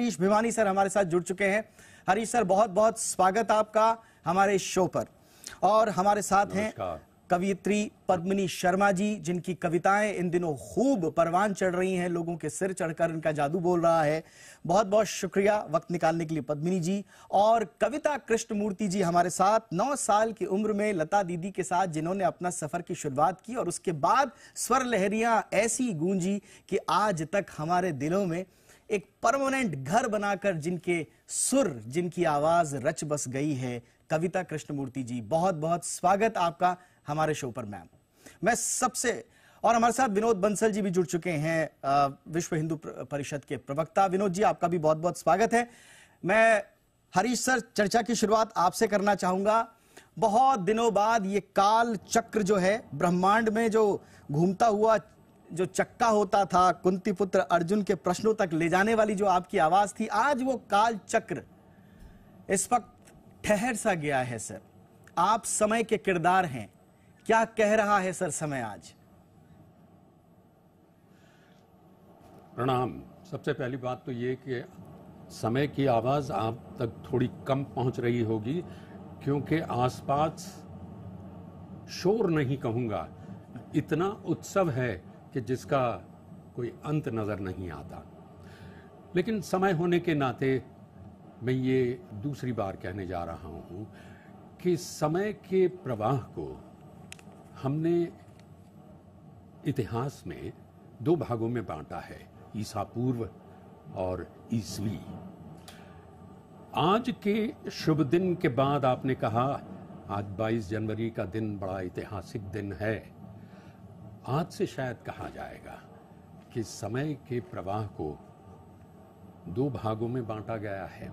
Harish Bhiwani sir हमारे साथ जुड़ चुके हैं हरीश सर बहुत बहुत स्वागत आपका हमारे शो पर और हमारे साथ हैं कवियत्री पद्मिनी शर्मा जी जिनकी कविताएं इन दिनों खूब परवान चढ़ रही हैं लोगों के सिर चढ़कर इनका जादू बोल रहा है बहुत बहुत शुक्रिया वक्त निकालने के लिए पद्मिनी जी और कविता कृष्णमूर्ति जी हमारे साथ नौ साल की उम्र में लता दीदी के साथ जिन्होंने अपना सफर की शुरुआत की और उसके बाद स्वर लहरियां ऐसी गूंजी कि आज तक हमारे दिलों में एक परमानेंट घर बनाकर जिनके सुर जिनकी आवाज रच बस गई है कविता कृष्णमूर्ति जी बहुत बहुत स्वागत आपका हमारे शो पर मैम मैं सबसे और हमारे साथ विनोद बंसल जी भी जुड़ चुके हैं विश्व हिंदू परिषद के प्रवक्ता विनोद जी आपका भी बहुत बहुत स्वागत है मैं हरीश सर चर्चा की शुरुआत आपसे करना चाहूंगा बहुत दिनों बाद ये काल चक्र जो है ब्रह्मांड में जो घूमता हुआ जो चक्का होता था कुंती पुत्र अर्जुन के प्रश्नों तक ले जाने वाली जो आपकी आवाज थी आज वो काल चक्र इस वक्त ठहर सा गया है सर आप समय के किरदार हैं क्या कह रहा है सर समय आज प्रणाम सबसे पहली बात तो ये कि समय की आवाज़ आप तक थोड़ी कम पहुंच रही होगी क्योंकि आसपास शोर नहीं कहूंगा इतना उत्सव है कि जिसका कोई अंत नज़र नहीं आता लेकिन समय होने के नाते मैं ये दूसरी बार कहने जा रहा हूँ कि समय के प्रवाह को हमने इतिहास में दो भागों में बांटा है ईसा पूर्व और ईसवी आज के शुभ दिन के बाद आपने कहा आज 22 जनवरी का दिन बड़ा ऐतिहासिक दिन है आज से शायद कहा जाएगा कि समय के प्रवाह को दो भागों में बांटा गया है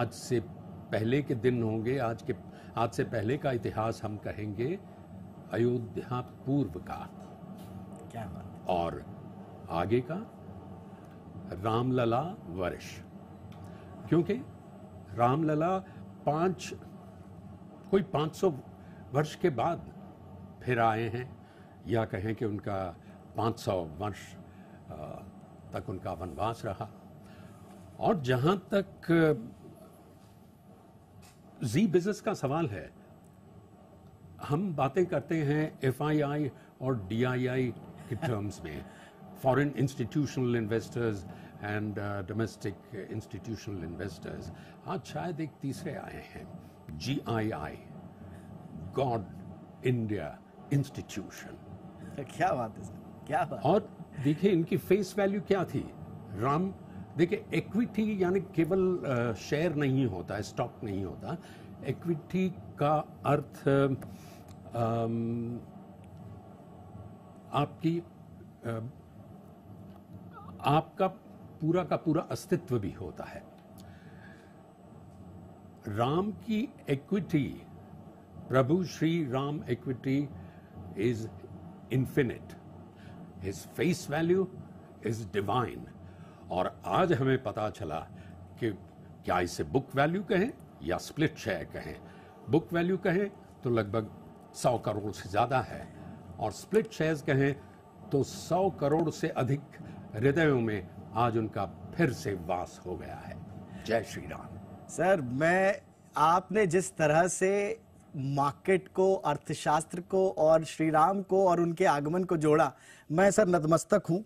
आज से पहले के दिन होंगे आज के आज से पहले का इतिहास हम कहेंगे अयोध्या पूर्व का क्या बात और आगे का रामलला वर्ष क्योंकि रामलला पांच कोई 500 वर्ष के बाद फिर आए हैं या कहें कि उनका 500 वर्ष तक उनका वनवास रहा और जहाँ तक जी बिजनेस का सवाल है हम बातें करते हैं एफआईआई और डीआईआई के टर्म्स में foreign institutional investors and domestic institutional investors आज शायद एक तीसरे आए हैं G I I God India institution तो क्या बात है सर क्या बात और देखिए इनकी फेस वैल्यू क्या थी राम देखिए इक्विटी यानी केवल शेयर नहीं होता स्टॉक नहीं होता इक्विटी का अर्थ आम, आपकी आ, आपका पूरा का पूरा अस्तित्व भी होता है राम की इक्विटी प्रभु Shri Ram equity is infinite his face value is divine और आज हमें पता चला कि क्या इसे बुक वैल्यू कहें या स्प्लिट शेयर कहें बुक वैल्यू कहें तो लगभग सौ करोड़ से ज़्यादा है और स्प्लिट शेयर्स कहें तो सौ करोड़ से अधिक हृदयों में आज उनका फिर से वास हो गया है जय श्री राम सर मैं आपने जिस तरह से मार्केट को अर्थशास्त्र को और श्रीराम को और उनके आगमन को जोड़ा मैं सर नतमस्तक हूँ